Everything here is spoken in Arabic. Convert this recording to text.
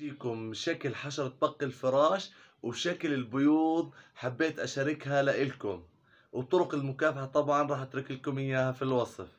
جيكم شكل حشرة بق الفراش وشكل البيوض حبيت أشاركها لإلكم وطرق المكافحة طبعا راح أترك لكم إياها في الوصف